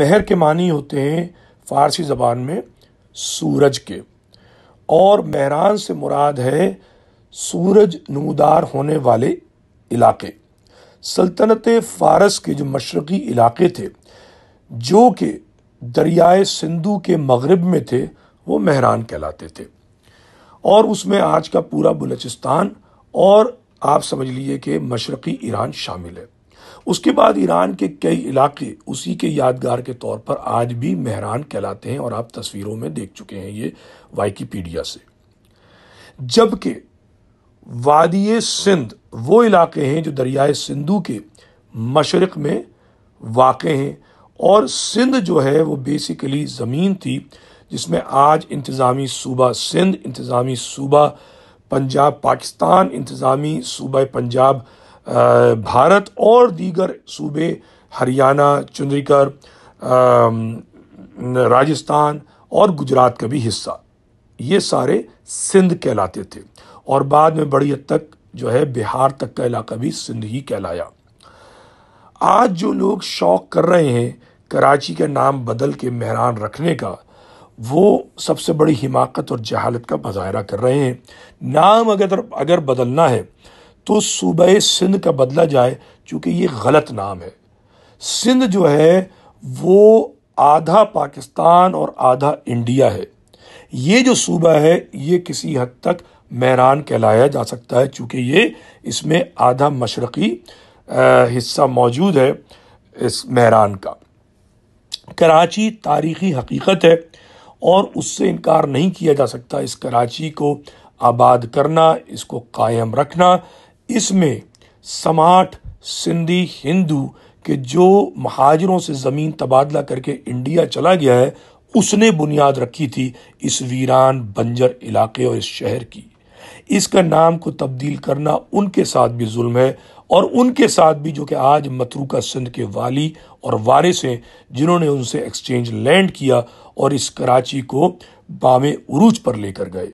महर के मानी होते हैं फारसी ज़बान में सूरज के और मेहरान से मुराद है सूरज नमदार होने वाले इलाके सल्तनत फ़ारस के जो मशरक़ी इलाके थे जो कि दरियाए सिंधु के मगरब में थे वो मेहरान कहलाते थे और उसमें आज का पूरा बलूचिस्तान और आप समझ लीजिए कि मशरक़ी ईरान शामिल है उसके बाद ईरान के कई इलाके उसी के यादगार के तौर पर आज भी मेहरान कहलाते हैं और आप तस्वीरों में देख चुके हैं ये वाइकीपीडिया से जबकि वादिय सिंध वो इलाके हैं जो दरियाए सिंधु के मशरक़ में वाक़ हैं और सिंध जो है वो बेसिकली ज़मीन थी जिसमें आज इंतज़ामी सूबा सिंध इंतज़ामी सूबा पंजाब पाकिस्तान इंतज़ामी सूबा पंजाब भारत और दीगर सूबे हरियाणा चंडीगढ़ राजस्थान और गुजरात का भी हिस्सा ये सारे सिंध कहलाते थे और बाद में बड़ी हद तक जो है बिहार तक का इलाका भी सिंध ही कहलाया आज जो लोग शौक कर रहे हैं कराची का नाम बदल के मेहरान रखने का वो सबसे बड़ी हिमाकत और जहालत का मज़ाहरा कर रहे हैं नाम अगर अगर बदलना है तो सूबह सिंध का बदला जाए चूँकि ये गलत नाम है सिंध जो है वो आधा पाकिस्तान और आधा इंडिया है ये जो सूबा है ये किसी हद तक मैरान कहलाया जा सकता है चूँकि ये इसमें आधा मशरक़ी हिस्सा मौजूद है इस मैरान का कराची तारीखी हकीकत है और उससे इनकार नहीं किया जा सकता इस कराची को आबाद करना इसको कायम रखना इसमें समाठ सिंधी हिंदू के जो महाजरों से ज़मीन तबादला करके इंडिया चला गया है उसने बुनियाद रखी थी इस वीरान बंजर इलाके और इस शहर की इसका नाम को तब्दील करना उनके साथ भी जुल्म है और उनके साथ भी जो कि आज मतरूका सिंध के वाली और वारिस हैं जिन्होंने उनसे एक्सचेंज लैंड किया और इस कराची को बामे उरूज पर लेकर गए